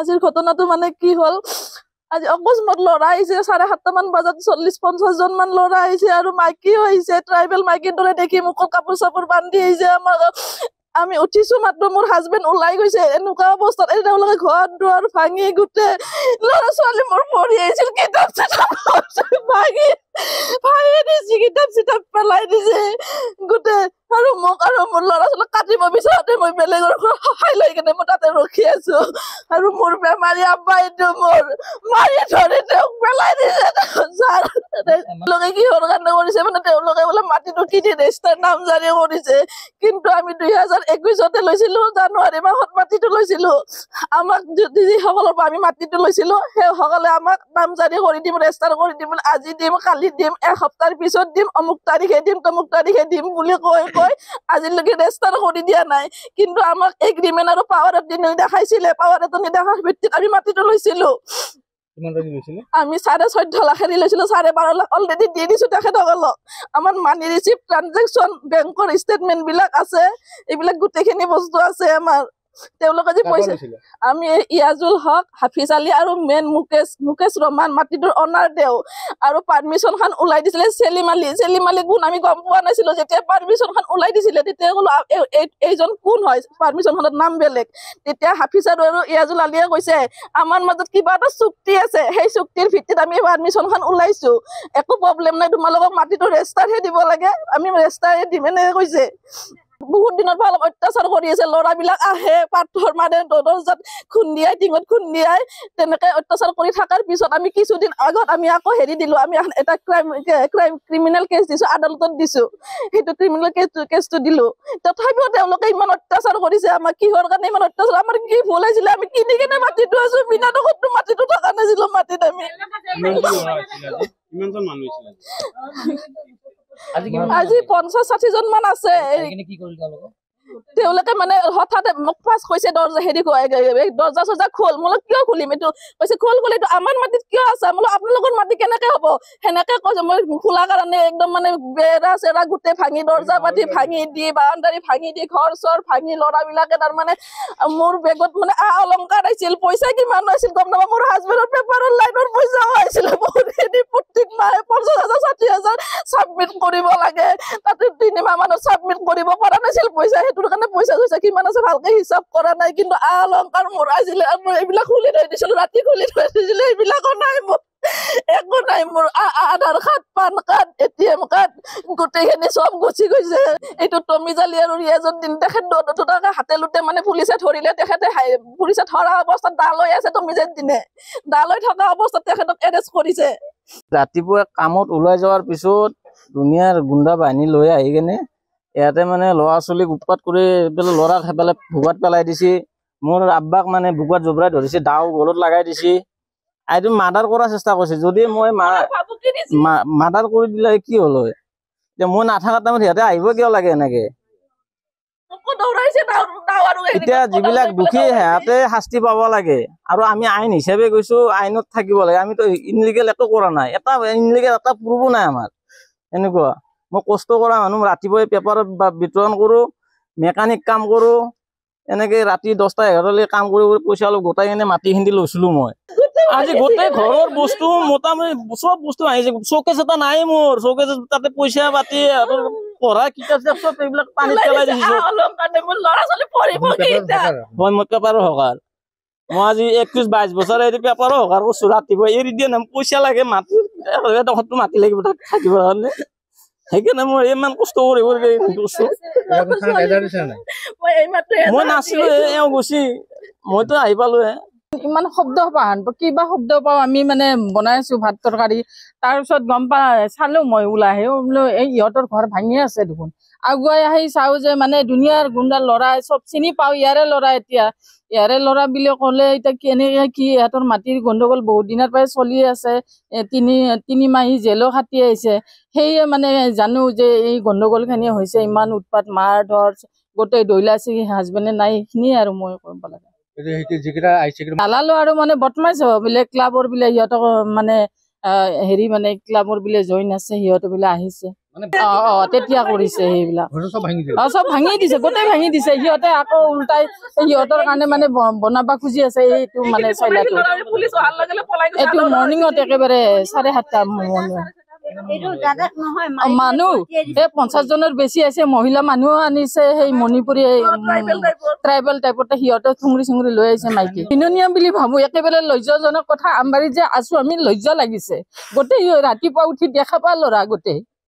আজিৰ ঘটনাটো মানে কি হল আজি অকস্মত লৰা আহিছে চাৰে সাতটামান বজাত চল্লিছ পঞ্চাছ জনমান লৰা আহিছে আৰু মাইকীও আহিছে ট্ৰাইবেল মাইকীৰ দৰে দেখি মুখত কাপোৰ চাপোৰ বান্ধি আহিছে আমাৰ আমি উঠিছো মাত্ৰ মোৰ হাজবেণ্ড ওলাই গৈছে এনেকুৱা অৱস্থাত এই তেওঁলোকে ঘৰ দুৱাৰ ভাঙি গোটেই ল'ৰা ছোৱালী মোৰ পঢ়ি আহিছিল কিতাপ চিতাপ ভাঙি ভাঙি দিছে কিতাপ চিতাপ পেলাই দিছে গোটেই আৰু মোক আৰু মোৰ ল'ৰা ছোৱালীক কাটিব বিচাৰোঁতে মই বেলেগৰ সহায় লৈ কিনে মই তাতে ৰখি আছো আৰু মোৰ বেমাৰী আব্বাইটো মোৰ মাৰি ধৰি তেওঁক পেলাই দিছে তেওঁলোকে কিহৰ কাৰণে কৰিছে মানে তেওঁলোকে বোলে মাটিটো কিনি ৰেজিষ্টাৰ নাম জাৰি কৰিছে কিন্তু আমি দুহেজাৰ একৈশতে লৈছিলোঁ জানুৱাৰী মাহত মাটিটো লৈছিলোঁ আমাক যিসকলৰ পৰা আমি মাটিটো লৈছিলোঁ সেইসকলে আমাক নাম জাৰি কৰি দিম ৰেজিষ্টাৰ কৰি দিম আজি দিম কালি দিম এসপ্তাহৰ পিছত দিম অমুক তাৰিখে দিম তমুক তাৰিখে দিম বুলি কয় কয় আজিলৈকে ৰেজিষ্টাৰ কৰি দিয়া নাই কিন্তু আমাক এগ্ৰিমেণ্ট আৰু পাৱাৰ অফ দিনে দেখাইছিলে পাৱাৰ এটা নিদেখাৰ ভিত্তিত আমি মাটিটো লৈছিলো আমি চাৰে চৈধ্য লাখেৰে লৈছিলো চাৰে বাৰ লাখ অলৰেডি দি দিছো তেখেতসকলক আমাৰ মানি ৰিচিপ্ট ট্ৰানজেকশ্যন বেংকৰ ষ্টেটমেণ্টবিলাক আছে এইবিলাক গোটেইখিনি বস্তু আছে আমাৰ তেওঁলোকে যে পইচা আমি ইয়াজুল হক হাফিজ আলী আৰু মেন মুকেশ মুকেশ ৰহমান মাটিটোৰ অনাৰ তেওঁ আৰু পাৰ্মিশ্যন খন ওলাই দিছিলে চেলিম আলী চেলিম আলী কোন আমি গম পোৱা নাছিলো যেতিয়া পাৰ্মিশ্যন খন ওলাই দিছিলে তেতিয়া ক'লো এইজন কোন হয় পাৰ্মিশ্যন খনৰ নাম বেলেগ তেতিয়া হাফিজ আৰু আৰু ইয়াজুল আলীয়ে কৈছে আমাৰ মাজত কিবা এটা চুক্তি আছে সেই চুক্তিৰ ভিত্তিত আমি পাৰ্মিশ্যন খন ওলাইছো একো প্ৰব্লেম নাই তোমালোকক মাটিটো ৰেজিষ্টাৰহে দিব লাগে আমি ৰেজিষ্টাৰহে দিম এনেকৈ কৈছে বহুত দিনত অলপ অত্যাচাৰ কৰি আছে ল'ৰাবিলাক আহে পাথৰ মানে দৰজাত খুন্দিয়াই টিঙত খুন্দিয়াই তেনেকে অত্যাচাৰ কৰি থকাৰ পিছত আমি কিছুদিন আগত আমি আকৌ হেৰি দিলোঁ আমি এটা ক্ৰাইম ক্ৰাইম ক্ৰিমিনেল কেছ দিছোঁ আদালতত দিছোঁ সেইটো ক্ৰিমিনেল কেছটো দিলো তথাপিও তেওঁলোকে ইমান অত্যাচাৰ কৰিছে আমাক কিহৰ কাৰণে ইমান অত্যাচাৰ আমাৰ কি ভুল আছিলে আমি কিনি কিনে মাটিটো আছো বিনা দোষতো মাটিটো থকা নাছিলো মাটিত আমি আজি কিমান আজি 50 60 জন মান আছে এই কি কৰিলা লগ তেওঁলোকে মানে হঠাতে মোক ফাৰ্ষ্ট কৈছে দৰ্জা হেৰি দৰ্জা চৰ্জা খোল মই কিয় খুলিম এইটো কৈছে খোল খুলি এইটো আমাৰ মাটিত কিয় আছে বোলো আপোনালোকৰ মাটি কেনেকে হব সেনেকে কৈছে মই খোলা কাৰণে একদম মানে বেৰা চেৰা গোটেই ভাঙি দৰ্জা পাতি ভাঙি দি বাৰাণ্ডাৰী ভাঙি দি ঘৰ চৰ ভাঙি ল'ৰাবিলাকে তাৰমানে মোৰ বেগত মানে আ অলংকাৰ আহিছিল পইচা কিমান আছিল গম নাপাওঁ মোৰ হাজবেণ্ডৰ পেপাৰৰ লাইনৰ পইচাও আহিছিল প্ৰত্যেক মাহে পঞ্চাছ হাজাৰ ষাঠি হাজাৰ ছাবমিট কৰিব লাগে তাতে তিনিমাহ মানত চাবমিট কৰিব পৰা নাছিল পইচা সেইটো কৰো কাৰণে পইচা চইচা কিমান আছে ভালকে হিচাপ কৰা নাই কিন্তু আ মোৰ আছিলে আৰু মই এইবিলাক খুলি থৈ দিছিলো ৰাতি খুলি থৈ দিছিলো এইবিলাকো নাই মোৰ একো নাই মোৰ Aadhaar card PAN card A T M card গোটেইখিনি চব গুচি গৈছে এইটো টমি জালি আৰু ৰিয়াজৰ দিন তেখেত দুটাকৈ হাতে লোটে মানে পুলিচে ধৰিলে তেখেতে পুলিচে ধৰা অৱস্থাত দালৈ আছে টমিজাৰ দিনে দালৈ থকা অৱস্থাত তেখেতক এৰেষ্ট কৰিছে ৰাতিপুৱা কামত ওলাই যোৱাৰ পিছত ধুনীয়াৰ গুণ্ডা বাহিনী লৈ আহি কেনে ইয়াতে মানে ল'ৰা ছোৱালীক উৎপাত কৰি পেলাই ল'ৰাক সেইফালে ভুকাত পেলাই দিছে মোৰ আব্বাক মানে ভোগাত জবৰাই ধৰিছে ডাও গলত লগাই দিছে আইটো মাৰ্ডাৰ কৰাৰ চেষ্টা কৰিছে যদি মই মাৰ্ডাৰ কৰি দিলে কি হ'ল হয় মই নাথাকাৰ টাইমত সিহঁতে আহিব কিয় লাগে এনেকে এতিয়া যিবিলাক দোষী সিহঁতে শাস্তি পাব লাগে আৰু আমি আইন হিচাপে গৈছো আইনত থাকিব লাগে আমিতো ইনলিগেল একো কৰা নাই এটা ইনলিগেল এটা প্ৰুভো নাই আমাৰ এনেকুৱা মই কষ্ট কৰা মানুহ ৰাতিপুৱাই পেপাৰ বিতৰণ কৰোঁ মেকানিক কাম কৰোঁ এনেকে ৰাতি দহটা এঘাৰলৈ কাম কৰি কৰি পইচা অলপ গোটাই মাটি মাটিখিনি লৈছিলোঁ মই আজি গোটেই ঘৰৰ বস্তু মোটামুটি চব বস্তু আহিছে চৌকেজ এটা নাই মোৰ চৌকেজ তাতে পইচা পাতি পঢ়া কিতাপ চব এইবিলাক পানীত পেলাই দিছিলোঁ হয় মই পেপাৰৰ সহকাৰ মই আজি একত্ৰিছ বাইছ বছৰ এৰি পেপাৰৰ সহকাৰ কৰিছোঁ ৰাতিপুৱা এৰি দিয়ে নাম পইচা লাগে মাটি মাটি লাগিব তাত থাকিব সেইকাৰণে মইতো আহি পালোহে ইমান শব্দ পাওঁ কিবা শব্দ পাওঁ আমি মানে বনাই আছো ভাত তৰকাৰী তাৰপিছত গম পাই চালো মই ওলাই আহি বোলো এই ইহঁতৰ ঘৰ ভাঙি আছে দেখোন আগুৱাই আহি চাওঁ যে মানে দুনিয়াৰ গুণ্ডাৰ লৰা চব চিনি পাওঁ ইয়াৰে ল'ৰা এতিয়া ইয়াৰে ল'ৰা বুলি ক'লে এতিয়া কেনেকে কি ইহঁতৰ মাটিৰ গণ্ডগোল বহুত দিনৰ পৰাই চলি আছে তিনি তিনিমাহী জেলো খাটি আহিছে সেয়ে মানে জানো যে এই গণ্ডগোলখিনিয়ে হৈছে ইমান উৎপাত মাৰ ধৰ গোটেই দৈলাচি হাজবেণ্ডে নাই সেইখিনিয়ে আৰু মই কৰিব লাগে নালালো আৰু মানে বদমাইছ হ'ব বোলে ক্লাবৰ বোলে সিহঁতক মানে হেৰি মানে ক্লাবৰ বোলে জইন আছে সিহঁতে বোলে আহিছে তেতিয়া কৰিছে সেইবিলাক চব দিছে দিছে গোটেই ভাঙি আকৌ সিহঁতৰ কাৰণে মানে মানে বনাব খুজি আছে এইটো এইটো মৰ্ণিঙত মানুহ এই জনৰ বেছি আছে মহিলা মানুহ আনিছে সেই মণিপুৰী ট্ৰাইবেল টাইপতে সিহঁতে ঠুংৰি চুঙুৰি লৈ আহিছে মাইকী হিননীয়া বুলি ভাবো একেবাৰে লজ্জাজনক কথা আমবাৰীত যে আছো আমি লজ্জা লাগিছে গোটেই ৰাতিপুৱা উঠি দেখা পা লৰা গোটেই